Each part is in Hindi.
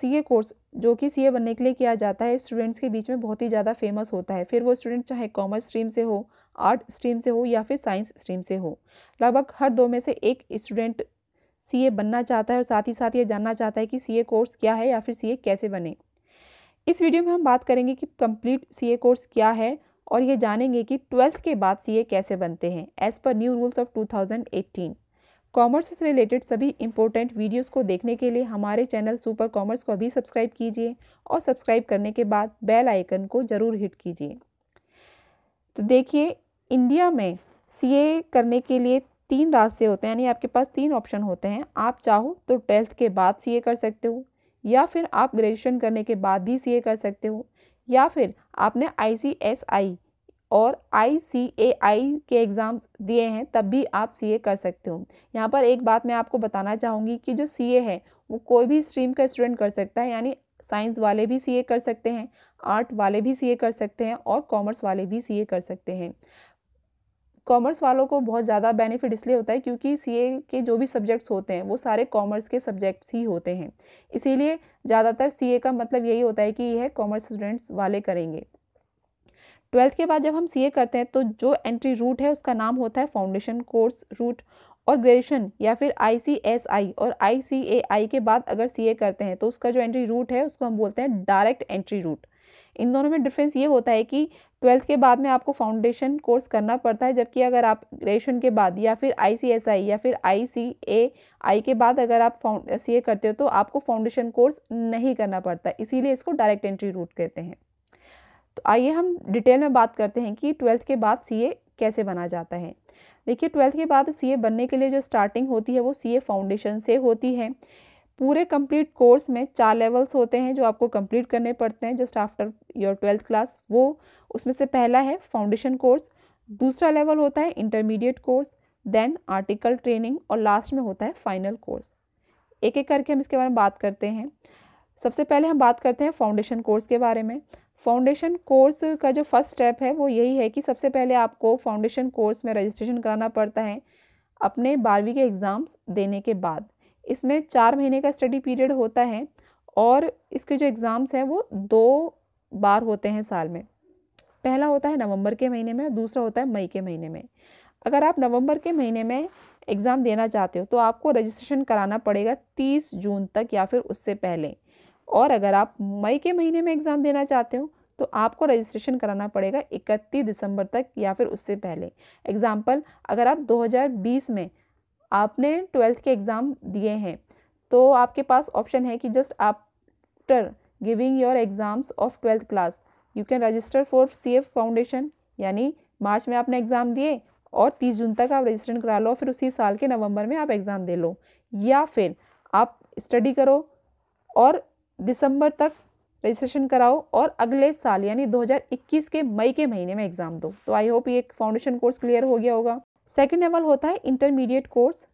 सीए कोर्स जो कि सीए बनने के लिए किया जाता है स्टूडेंट्स के बीच में बहुत ही ज़्यादा फेमस होता है फिर वो स्टूडेंट चाहे कॉमर्स स्ट्रीम से हो आर्ट स्ट्रीम से हो या फिर साइंस स्ट्रीम से हो लगभग हर दो में से एक स्टूडेंट सीए बनना चाहता है और साथ ही साथ ये जानना चाहता है कि सीए कोर्स क्या है या फिर सीए कैसे बने इस वीडियो में हम बात करेंगे कि कंप्लीट सीए कोर्स क्या है और ये जानेंगे कि ट्वेल्थ के बाद सीए कैसे बनते हैं as per new rules of 2018 commerce से रिलेटेड सभी इंपॉर्टेंट वीडियोस को देखने के लिए हमारे चैनल सुपर कॉमर्स को अभी सब्सक्राइब कीजिए और सब्सक्राइब करने के बाद बेल आइकन को ज़रूर हिट कीजिए तो देखिए इंडिया में सीए करने के लिए तीन रास्ते होते हैं यानी आपके पास तीन ऑप्शन होते हैं आप चाहो तो ट्वेल्थ के बाद सी कर सकते हो या फिर आप ग्रेजुएशन करने के बाद भी सी कर सकते हो या फिर आपने आई सी एस आई और आई सी ए आई के एग्ज़ाम्स दिए हैं तब भी आप सी ए कर सकते हो यहाँ पर एक बात मैं आपको बताना चाहूँगी कि जो सी ए है वो कोई भी स्ट्रीम का स्टूडेंट कर सकता है यानी साइंस वाले भी सी ए कर सकते हैं आर्ट वाले भी सी ए कर सकते हैं और कॉमर्स वाले भी सी ए कर सकते हैं कॉमर्स वालों को बहुत ज़्यादा बेनिफिट इसलिए होता है क्योंकि सी के जो भी सब्जेक्ट्स होते हैं वो सारे कॉमर्स के सब्जेक्ट्स ही होते हैं इसीलिए ज़्यादातर सी का मतलब यही होता है कि यह कॉमर्स स्टूडेंट्स वाले करेंगे ट्वेल्थ के बाद जब हम सी करते हैं तो जो एंट्री रूट है उसका नाम होता है फाउंडेशन कोर्स रूट और ग्रेजुएशन या फिर आई और आई के बाद अगर सी करते हैं तो उसका जो एंट्री रूट है उसको हम बोलते हैं डायरेक्ट एंट्री रूट इन दोनों में डिफरेंस ये होता है कि ट्वेल्थ के बाद में आपको फाउंडेशन कोर्स करना पड़ता है जबकि अगर आप ग्रेजुएशन के बाद या फिर आई या फिर आई के बाद अगर आप सी करते हो तो आपको फाउंडेशन कोर्स नहीं करना पड़ता इसीलिए इसको डायरेक्ट एंट्री रूट कहते हैं तो आइए हम डिटेल में बात करते हैं कि ट्वेल्थ के बाद सी कैसे बना जाता है देखिए ट्वेल्थ के बाद सी बनने के लिए जो स्टार्टिंग होती है वो सी फाउंडेशन से होती है पूरे कंप्लीट कोर्स में चार लेवल्स होते हैं जो आपको कंप्लीट करने पड़ते हैं just after your twelfth class वो उसमें से पहला है फाउंडेशन कोर्स दूसरा लेवल होता है intermediate course then article training और लास्ट में होता है फाइनल कोर्स एक एक करके हम इसके बारे में बात करते हैं सबसे पहले हम बात करते हैं फाउंडेशन कोर्स के बारे में फाउंडेशन कोर्स का जो फर्स्ट स्टेप है वो यही है कि सबसे पहले आपको फाउंडेशन कोर्स में रजिस्ट्रेशन कराना पड़ता है अपने बारहवीं के एग्ज़ाम्स देने के बाद इसमें चार महीने का स्टडी पीरियड होता है और इसके जो एग्ज़ाम्स हैं वो दो बार होते हैं साल में पहला होता है नवंबर के महीने में और दूसरा होता है मई के महीने में अगर आप नवंबर के महीने में एग्ज़ाम देना चाहते हो तो आपको रजिस्ट्रेशन कराना पड़ेगा तीस जून तक या फिर उससे पहले और अगर आप मई के महीने में एग्ज़ाम देना चाहते हो तो आपको रजिस्ट्रेशन कराना पड़ेगा 31 दिसंबर तक या फिर उससे पहले एग्ज़ाम्पल अगर आप 2020 में आपने ट्वेल्थ के एग्ज़ाम दिए हैं तो आपके पास ऑप्शन है कि just after giving your exams of twelfth class you can register for C F foundation यानी मार्च में आपने एग्ज़ाम दिए और 30 जून तक आप रजिस्ट्रेशन करा लो फिर उसी साल के नवंबर में आप एग्ज़ाम दे लो या फिर आप स्टडी करो और दिसंबर तक रजिस्ट्रेशन कराओ और अगले साल यानी 2021 के मई के महीने में एग्ज़ाम दो तो आई होप ये फाउंडेशन कोर्स क्लियर हो गया होगा सेकेंड लेवल होता है इंटरमीडिएट कोर्स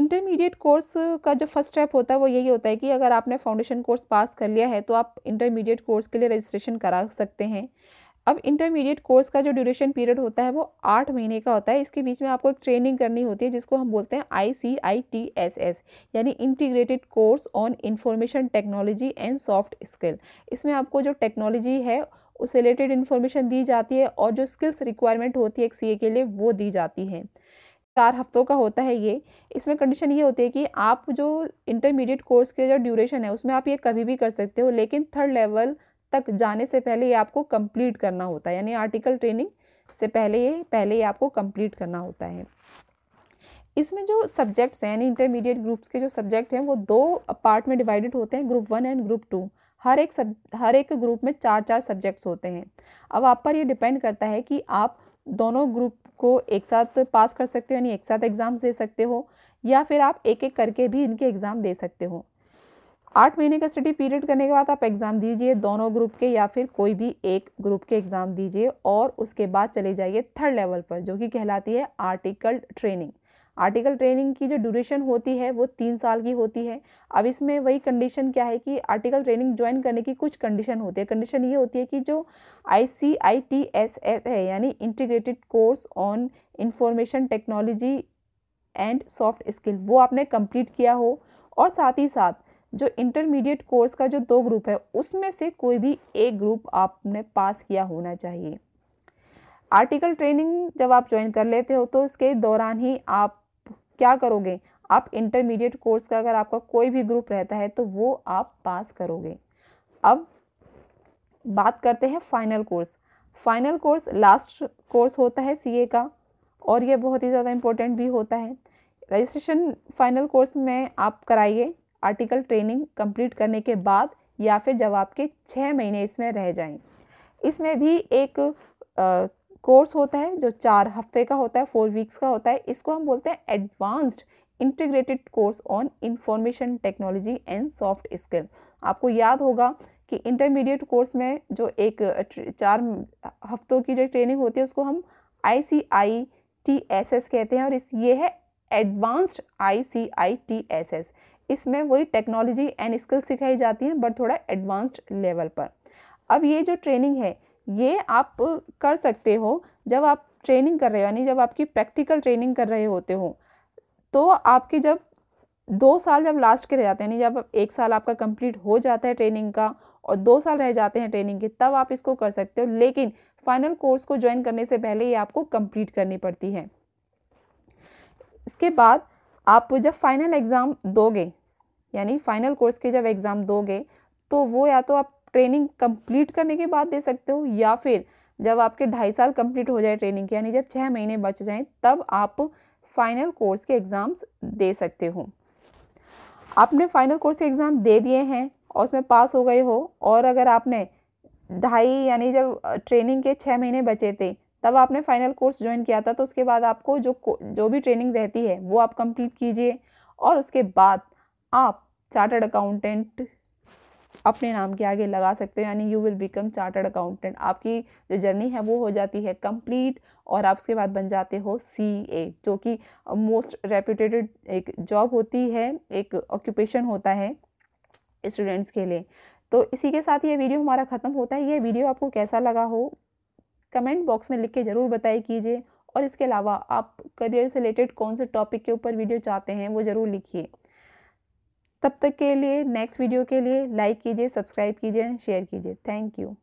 इंटरमीडिएट कोर्स का जो फर्स्ट स्टेप होता है वो यही होता है कि अगर आपने फाउंडेशन कोर्स पास कर लिया है तो आप इंटरमीडिएट कोर्स के लिए रजिस्ट्रेशन करा सकते हैं अब इंटरमीडिएट कोर्स का जो ड्यूरेशन पीरियड होता है वो आठ महीने का होता है इसके बीच में आपको एक ट्रेनिंग करनी होती है जिसको हम बोलते हैं I C I T S S यानी integrated course on information technology and soft skill इसमें आपको जो टेक्नोलॉजी है उससे रिलेटेड इन्फॉर्मेशन दी जाती है और जो स्किल्स रिक्वायरमेंट होती है एक सी के लिए वो दी जाती है चार हफ्तों का होता है ये इसमें कंडीशन ये होती है कि आप जो इंटरमीडिएट कोर्स के जो ड्यूरेशन है उसमें आप ये कभी भी कर सकते हो लेकिन थर्ड लेवल तक जाने से पहले ये आपको कंप्लीट करना होता है यानी आर्टिकल ट्रेनिंग से पहले ये पहले ये आपको कंप्लीट करना होता है इसमें जो सब्जेक्ट्स हैं यानी इंटरमीडिएट ग्रुप्स के जो सब्जेक्ट हैं वो दो पार्ट में डिवाइडेड होते हैं group one and group two हर एक सब हर एक ग्रुप में चार चार सब्जेक्ट्स होते हैं अब आप पर ये डिपेंड करता है कि आप दोनों ग्रुप को एक साथ पास कर सकते हो यानी एक साथ एग्ज़ाम्स दे सकते हो या फिर आप एक एक करके भी इनके एग्ज़ाम दे सकते हो आठ महीने का स्टडी पीरियड करने के बाद आप एग्ज़ाम दीजिए दोनों ग्रुप के या फिर कोई भी एक ग्रुप के एग्ज़ाम दीजिए और उसके बाद चले जाइए थर्ड लेवल पर जो कि कहलाती है आर्टिकल ट्रेनिंग आर्टिकल ट्रेनिंग की जो ड्यूरेशन होती है वो तीन साल की होती है अब इसमें वही कंडीशन क्या है कि आर्टिकल ट्रेनिंग ज्वाइन करने की कुछ कंडीशन होती है कंडीशन ये होती है कि जो I C I T S S है यानी integrated course on information technology and soft skill वो आपने कंप्लीट किया हो और साथ ही साथ जो इंटरमीडिएट कोर्स का जो दो ग्रुप है उसमें से कोई भी एक ग्रुप आपने पास किया होना चाहिए आर्टिकल ट्रेनिंग जब आप ज्वाइन कर लेते हो तो इसके दौरान ही आप क्या करोगे आप इंटरमीडिएट कोर्स का अगर आपका कोई भी ग्रुप रहता है तो वो आप पास करोगे अब बात करते हैं final course final course last course होता है सीए का और ये बहुत ही ज़्यादा इम्पोर्टेंट भी होता है रजिस्ट्रेशन फाइनल कोर्स में आप कराइए आर्टिकल ट्रेनिंग कंप्लीट करने के बाद या फिर जब आपके छः महीने इसमें रह जाएं इसमें भी एक कोर्स होता है जो चार हफ्ते का होता है फोर वीक्स का होता है इसको हम बोलते हैं advanced integrated course on information technology and soft skill आपको याद होगा कि इंटरमीडिएट कोर्स में जो एक चार हफ्तों की जो ट्रेनिंग होती है उसको हम I C I T S S कहते हैं और इस ये है advanced I C I T S S इसमें वही टेक्नोलॉजी एंड स्किल सिखाई जाती हैं बट थोड़ा एडवांस्ड लेवल पर अब ये जो ट्रेनिंग है ये आप कर सकते हो जब आप ट्रेनिंग कर रहे हो यानी जब आपकी प्रैक्टिकल ट्रेनिंग कर रहे होते हो तो आपके जब दो साल जब लास्ट के रह जाते हैं यानी जब एक साल आपका कंप्लीट हो जाता है ट्रेनिंग का और दो साल रह जाते हैं ट्रेनिंग के तब आप इसको कर सकते हो लेकिन फाइनल कोर्स को ज्वाइन करने से पहले ये आपको कंप्लीट करनी पड़ती है इसके बाद आप जब फाइनल एग्ज़ाम दोगे यानी फाइनल कोर्स के जब एग्ज़ाम दोगे तो वो या तो आप ट्रेनिंग कंप्लीट करने के बाद दे सकते हो या फिर जब आपके ढाई साल कंप्लीट हो जाए ट्रेनिंग के यानी जब छः महीने बच जाएँ तब आप फाइनल कोर्स के एग्ज़ाम्स दे सकते हो आपने फाइनल कोर्स के एग्ज़ाम दे दिए हैं और उसमें पास हो गए हो और अगर आपने ढाई यानी जब ट्रेनिंग के छः महीने बचे थे तब आपने फाइनल कोर्स ज्वाइन किया था तो उसके बाद आपको जो जो भी ट्रेनिंग रहती है वो आप कंप्लीट कीजिए और उसके बाद आप चार्टर्ड अकाउंटेंट अपने नाम के आगे लगा सकते हो यानी you will become chartered accountant आपकी जो जर्नी है वो हो जाती है कंप्लीट और आप उसके बाद बन जाते हो सी ए जो कि मोस्ट रेप्यूटेटेड एक जॉब होती है एक ऑक्यूपेशन होता है स्टूडेंट्स के लिए तो इसी के साथ ये वीडियो हमारा ख़त्म होता है ये वीडियो आपको कैसा लगा हो कमेंट बॉक्स में लिख के ज़रूर बताई कीजिए और इसके अलावा आप करियर से रिलेटेड कौन से टॉपिक के ऊपर वीडियो चाहते हैं वो ज़रूर लिखिए तब तक के लिए नेक्स्ट वीडियो के लिए लाइक कीजिए सब्सक्राइब कीजिए शेयर कीजिए थैंक यू